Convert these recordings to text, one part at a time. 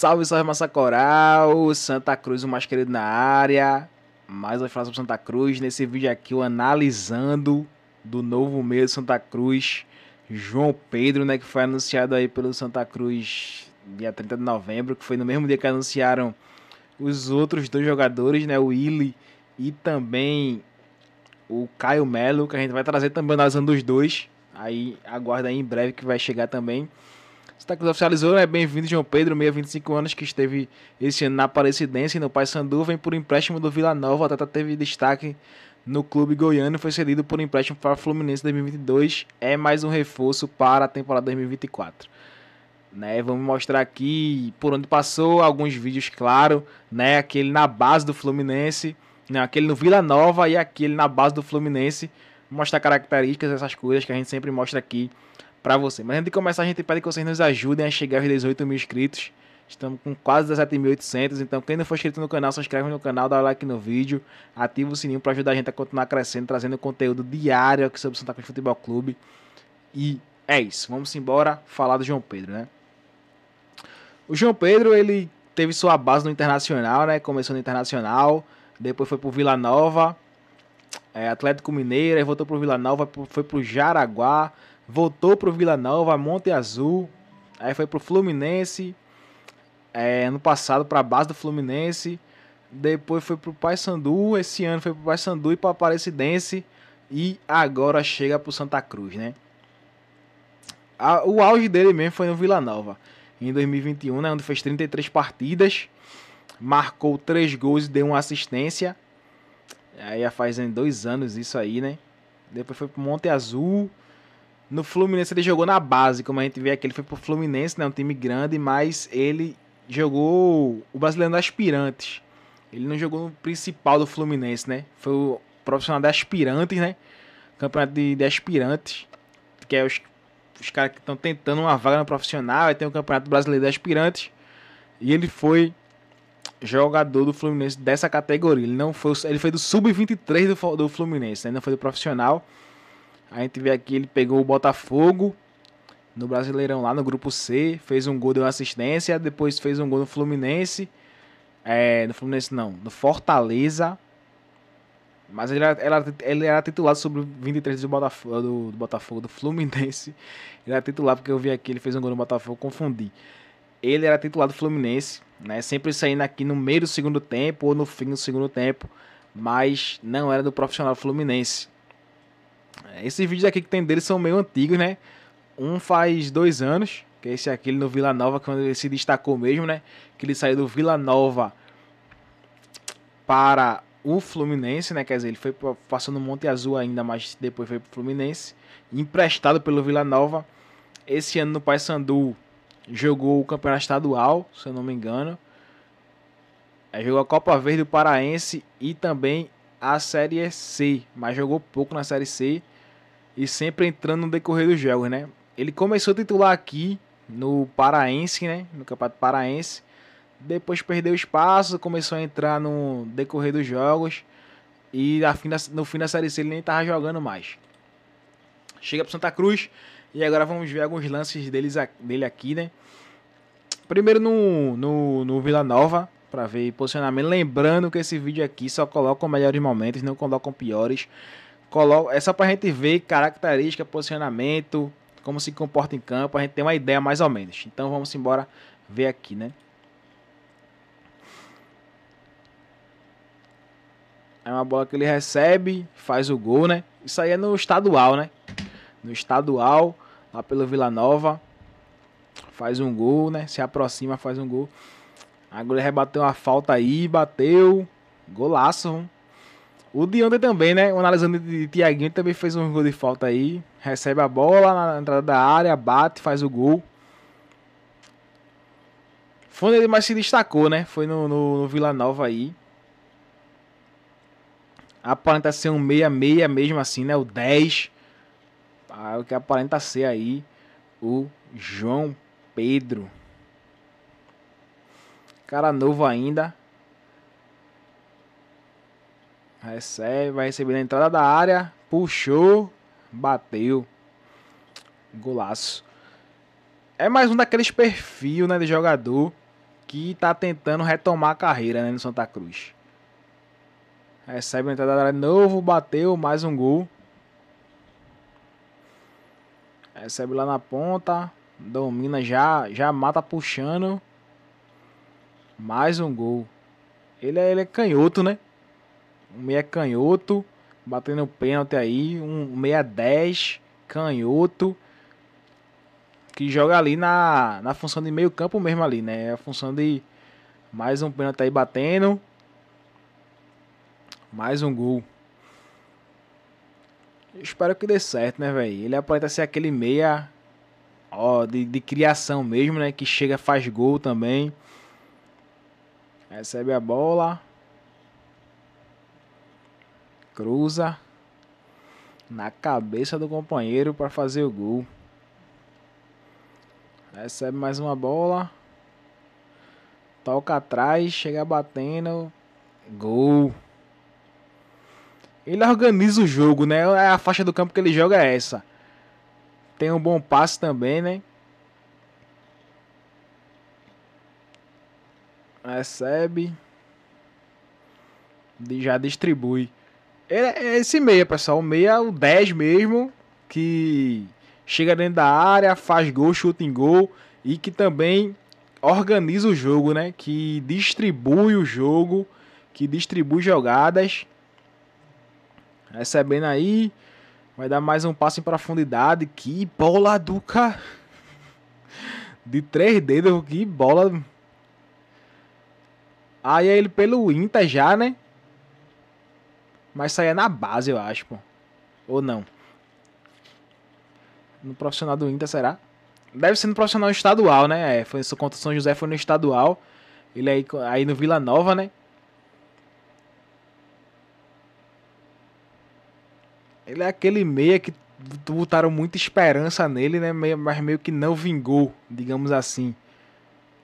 Salve, salve massa coral, Santa Cruz, o mais querido na área. Mais uma frase sobre Santa Cruz. Nesse vídeo aqui, eu analisando do novo meio de Santa Cruz, João Pedro, né, que foi anunciado aí pelo Santa Cruz dia 30 de novembro, que foi no mesmo dia que anunciaram os outros dois jogadores, né, o Willi e também o Caio Melo, que a gente vai trazer também analisando os dois. Aí aguarda aí em breve que vai chegar também. Destaques oficializou é bem-vindo João Pedro, meia 25 anos, que esteve esse ano na Aparecidense e no Paysandu, vem por empréstimo do Vila Nova, até teve destaque no clube goiano, foi cedido por empréstimo para o Fluminense 2022, é mais um reforço para a temporada 2024. Né, vamos mostrar aqui por onde passou, alguns vídeos, claro, né, aquele na base do Fluminense, né aquele no Vila Nova e aquele na base do Fluminense, mostrar características, essas coisas que a gente sempre mostra aqui para você. Mas antes de começar, a gente pede que vocês nos ajudem a chegar aos 18 mil inscritos. Estamos com quase 17.800, então quem não for inscrito no canal, se inscreve no canal, dá like no vídeo, ativa o sininho para ajudar a gente a continuar crescendo, trazendo conteúdo diário aqui sobre o Santa Cruz Futebol Clube. E é isso, vamos embora falar do João Pedro, né? O João Pedro, ele teve sua base no Internacional, né? Começou no Internacional, depois foi pro Vila Nova, é, Atlético Mineiro, aí voltou pro Vila Nova, foi pro Jaraguá, voltou pro Vila Nova, Monte Azul, aí foi pro Fluminense, é, ano passado para a base do Fluminense, depois foi pro Paysandu, esse ano foi pro Paysandu e para Aparecidense e agora chega pro Santa Cruz, né? A, o auge dele mesmo foi no Vila Nova, em 2021, né, onde fez 33 partidas, marcou 3 gols e deu uma assistência. Aí já faz dois anos isso aí, né? Depois foi pro Monte Azul, no Fluminense ele jogou na base, como a gente vê aqui, ele foi pro Fluminense, né, um time grande, mas ele jogou o Brasileiro das Aspirantes. Ele não jogou no principal do Fluminense, né? Foi o profissional das aspirantes, né? Campeonato de, de aspirantes, que é os, os caras que estão tentando uma vaga no profissional, aí tem o Campeonato Brasileiro de Aspirantes. E ele foi jogador do Fluminense dessa categoria. Ele não foi, ele foi do sub-23 do, do Fluminense, né? Não foi do profissional. A gente vê aqui, ele pegou o Botafogo no Brasileirão lá no grupo C, fez um gol, deu assistência, depois fez um gol no Fluminense, é, no Fluminense não, no Fortaleza, mas ele era, era, ele era sobre 23 do Botafogo, do, do, Botafogo, do Fluminense. Ele era titular porque eu vi aqui, ele fez um gol no Botafogo, confundi. Ele era titular do Fluminense, né? Sempre saindo aqui no meio do segundo tempo ou no fim do segundo tempo, mas não era do profissional Fluminense. É, esses vídeos aqui que tem dele são meio antigos, né? Um faz dois anos, que é esse aquele no Vila Nova, quando é ele se destacou mesmo, né? Que ele saiu do Vila Nova para o Fluminense, né? Quer dizer, ele foi passando no Monte Azul ainda, mas depois foi o Fluminense. Emprestado pelo Vila Nova. Esse ano no Paysandu jogou o Campeonato Estadual, se eu não me engano. Aí jogou a Copa Verde do Paraense e também a Série C, mas jogou pouco na Série C e sempre entrando no decorrer dos jogos, né? Ele começou a titular aqui no Paraense, né? No Campeonato Paraense. Depois perdeu espaço, começou a entrar no decorrer dos jogos. E no fim da Série C ele nem tava jogando mais. Chega pro Santa Cruz. E agora vamos ver alguns lances deles, dele aqui, né? Primeiro no, no, no Vila Nova, para ver posicionamento. Lembrando que esse vídeo aqui só os melhores momentos, não colocam piores. Coloca, é só pra gente ver característica, posicionamento, como se comporta em campo, a gente tem uma ideia mais ou menos. Então vamos embora ver aqui, né? É uma bola que ele recebe, faz o gol, né? Isso aí é no estadual, né? No estadual, lá pelo Vila Nova. Faz um gol, né? Se aproxima, faz um gol. Agora ele rebateu uma falta aí, bateu. Golaço, hein? O de ontem também, né? Analisando de Tiaguinho, também fez um gol de falta aí. Recebe a bola na entrada da área, bate, faz o gol. Foi onde ele mais se destacou, né? Foi no, no, no Vila Nova aí. Aparenta ser um 6-6 mesmo assim, né? O 10. Ah, o que aparenta ser aí o João Pedro. Cara novo ainda. Recebe, vai receber na entrada da área. Puxou, bateu. Golaço. É mais um daqueles perfil né, de jogador que tá tentando retomar a carreira né, no Santa Cruz. Recebe na entrada da área de novo, bateu, mais um gol. Recebe lá na ponta. Domina já, já mata puxando. Mais um gol. Ele é, ele é canhoto, né? um meia canhoto, batendo pênalti aí, um meia 10, canhoto, que joga ali na, na função de meio campo mesmo ali, né? A função de mais um pênalti aí batendo, mais um gol. espero que dê certo, né, velho? Ele aparenta ser aquele meia ó, de, de criação mesmo, né? Que chega, faz gol também. Recebe a bola cruza na cabeça do companheiro para fazer o gol. Recebe mais uma bola. Toca atrás, chega batendo. Gol. Ele organiza o jogo, né? É a faixa do campo que ele joga é essa. Tem um bom passe também, né? Recebe. Já distribui é esse meia, pessoal. O meia, o 10 mesmo, que chega dentro da área, faz gol, chuta em gol e que também organiza o jogo, né? Que distribui o jogo, que distribui jogadas. Recebendo aí, vai dar mais um passo em profundidade. Que bola duca de três dedos, que bola. Aí ah, ele pelo Inter já, né? Mas saía na base, eu acho, pô. Ou não. No profissional do Inter, será? Deve ser no profissional estadual, né? É, foi contra o São José, foi no estadual. Ele aí, aí no Vila Nova, né? Ele é aquele meia que botaram muita esperança nele, né? Mas meio que não vingou, digamos assim.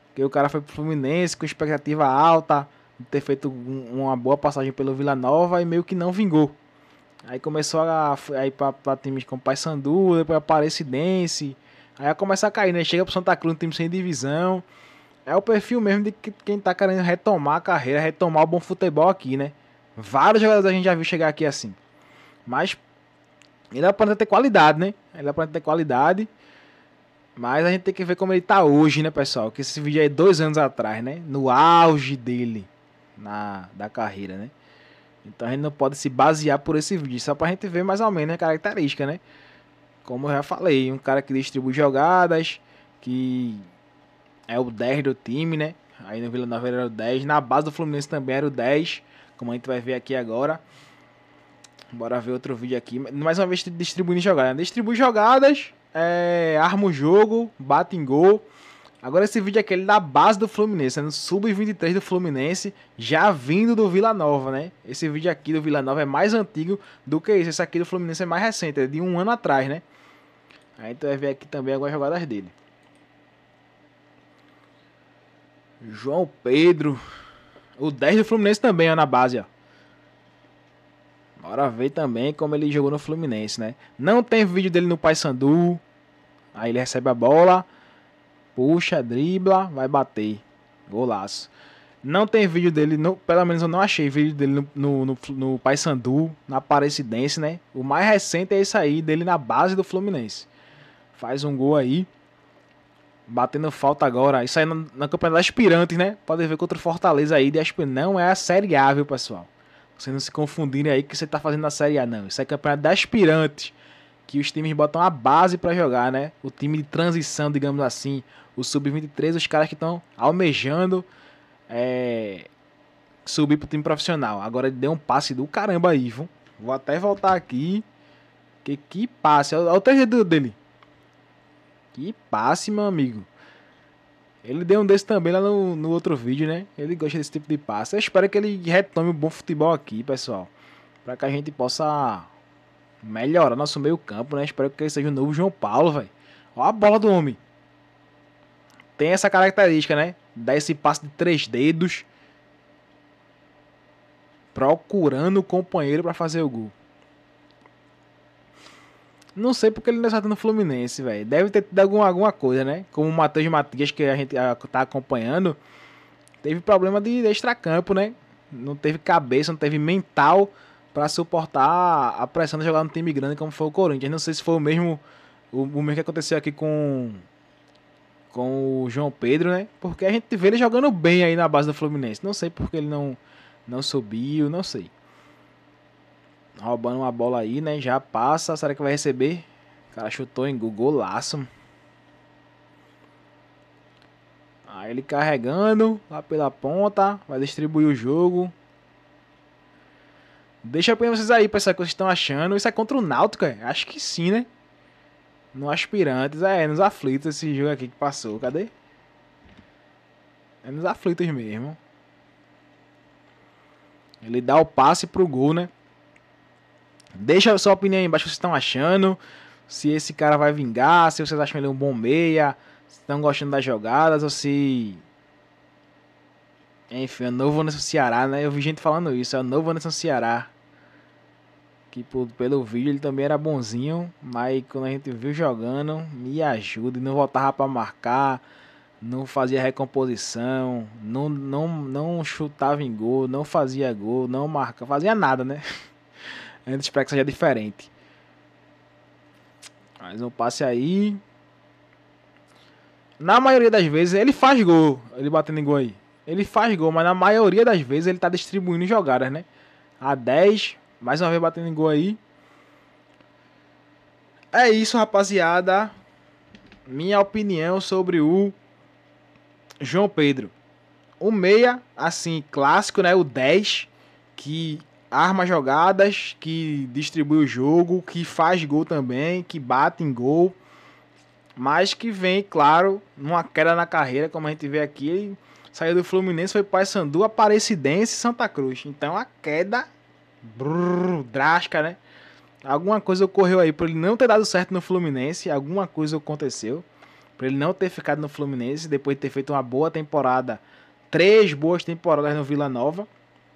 Porque o cara foi pro Fluminense com expectativa alta ter feito um, uma boa passagem pelo Vila Nova e meio que não vingou. Aí começou a, a ir para times como Paysandu, depois Aparecidense. Aí começa a cair, né? Chega pro Santa Cruz, um time sem divisão. É o perfil mesmo de quem tá querendo retomar a carreira, retomar o bom futebol aqui, né? Vários jogadores a gente já viu chegar aqui assim. Mas ele aparenta ter qualidade, né? Ele aparenta ter qualidade. Mas a gente tem que ver como ele tá hoje, né, pessoal? Que esse vídeo aí é dois anos atrás, né? No auge dele na, da carreira, né? Então a gente não pode se basear por esse vídeo, só pra gente ver mais ou menos a característica, né? Como eu já falei, um cara que distribui jogadas, que é o 10 do time, né? Aí no Vila Nova era o 10, na base do Fluminense também era o 10, como a gente vai ver aqui agora. Bora ver outro vídeo aqui. Mais uma vez distribuindo jogadas. Distribui jogadas, é, arma o jogo, bate em gol. Agora esse vídeo é aquele da base do Fluminense, né? no sub-23 do Fluminense, já vindo do Vila Nova, né? Esse vídeo aqui do Vila Nova é mais antigo do que esse. Esse aqui do Fluminense é mais recente, é de um ano atrás, né? Aí tu vai ver aqui também algumas jogadas dele. João Pedro. O 10 do Fluminense também, ó, na base, ó. Bora ver também como ele jogou no Fluminense, né? Não tem vídeo dele no Paysandu. Aí ele recebe a bola. Puxa, dribla, vai bater. Golaço. Não tem vídeo dele, no, pelo menos eu não achei vídeo dele no, no, no, no Paysandu, na aparecidense, né? O mais recente é esse aí, dele na base do Fluminense. Faz um gol aí. Batendo falta agora. Isso aí na, na campanha da Aspirantes, né? Pode ver contra o Fortaleza aí de Aspirantes. Não é a Série A, viu, pessoal? Vocês não se confundirem aí que você tá fazendo na Série A, não. Isso é campeonato da Aspirantes que os times botam a base para jogar, né? O time de transição, digamos assim, o sub-23, os caras que estão almejando é, subir pro time profissional. Agora ele deu um passe do caramba aí, viu? Vou até voltar aqui. Que, que passe. Olha o terceiro dele. Que passe, meu amigo. Ele deu um desse também lá no, no outro vídeo, né? Ele gosta desse tipo de passe. Eu espero que ele retome o um bom futebol aqui, pessoal. Para que a gente possa melhorar nosso meio-campo, né? Espero que ele seja o novo João Paulo, velho. Olha a bola do homem. Tem essa característica, né? Dá esse passe de três dedos. Procurando o companheiro para fazer o gol. Não sei porque ele não está no Fluminense, velho. Deve ter tido alguma, alguma coisa, né? Como o Matheus Matias, que a gente tá acompanhando, teve problema de extracampo, né? Não teve cabeça, não teve mental para suportar a pressão de jogar no time grande como foi o Corinthians. Não sei se foi o mesmo o, o mesmo que aconteceu aqui com com o João Pedro, né? Porque a gente vê ele jogando bem aí na base do Fluminense. Não sei porque ele não não subiu, não sei. Roubando uma bola aí, né? Já passa, será que vai receber? O cara chutou em golaço. Aí ele carregando lá pela ponta, vai distribuir o jogo. Deixa pra vocês aí, pessoal, o que vocês estão achando. Isso é contra o Náutico, cara? É? Acho que sim, né? No Aspirantes, é, nos aflitos esse jogo aqui que passou. Cadê? É nos aflitos mesmo. Ele dá o passe pro gol, né? Deixa a sua opinião aí embaixo o que vocês estão achando. Se esse cara vai vingar, se vocês acham ele um bom meia, se estão gostando das jogadas ou se. Enfim, é o novo Anderson Ceará, né? Eu vi gente falando isso, é o novo Anderson Ceará que por, pelo vídeo ele também era bonzinho, mas quando a gente viu jogando, me ajuda, não voltava para marcar, não fazia recomposição, não, não, não chutava em gol, não fazia gol, não marcava, fazia nada, né? A gente espera que seja diferente. Mas um passe aí. Na maioria das vezes ele faz gol, ele batendo em gol aí. Ele faz gol, mas na maioria das vezes ele tá distribuindo jogadas, né? A 10, mais uma vez batendo em gol aí. É isso, rapaziada. Minha opinião sobre o João Pedro. O meia, assim, clássico, né? O 10, que arma jogadas, que distribui o jogo, que faz gol também, que bate em gol. Mas que vem, claro, numa queda na carreira, como a gente vê aqui. saiu do Fluminense, foi para Sandu, Aparecidense e Santa Cruz. Então a queda brrr, drástica, né? Alguma coisa ocorreu aí para ele não ter dado certo no Fluminense, alguma coisa aconteceu para ele não ter ficado no Fluminense depois de ter feito uma boa temporada, três boas temporadas no Vila Nova,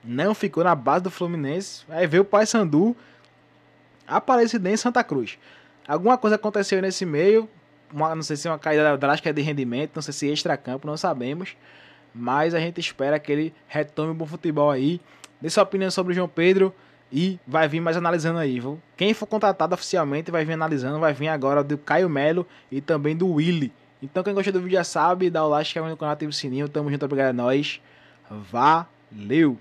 não ficou na base do Fluminense, aí veio o Paysandu, Aparecidense Santa Cruz. Alguma coisa aconteceu nesse meio, uma, não sei se é uma caída drástica de rendimento, não sei se é extra-campo, não sabemos. Mas a gente espera que ele retome o bom futebol aí Dê sua opinião sobre o João Pedro e vai vir mais analisando aí, viu? Quem for contratado oficialmente vai vir analisando, vai vir agora do Caio Melo e também do Willy. Então quem gostou do vídeo já sabe, dá o like, inscreve no canal, ativa o sininho. Tamo junto, obrigado a é nós. Valeu!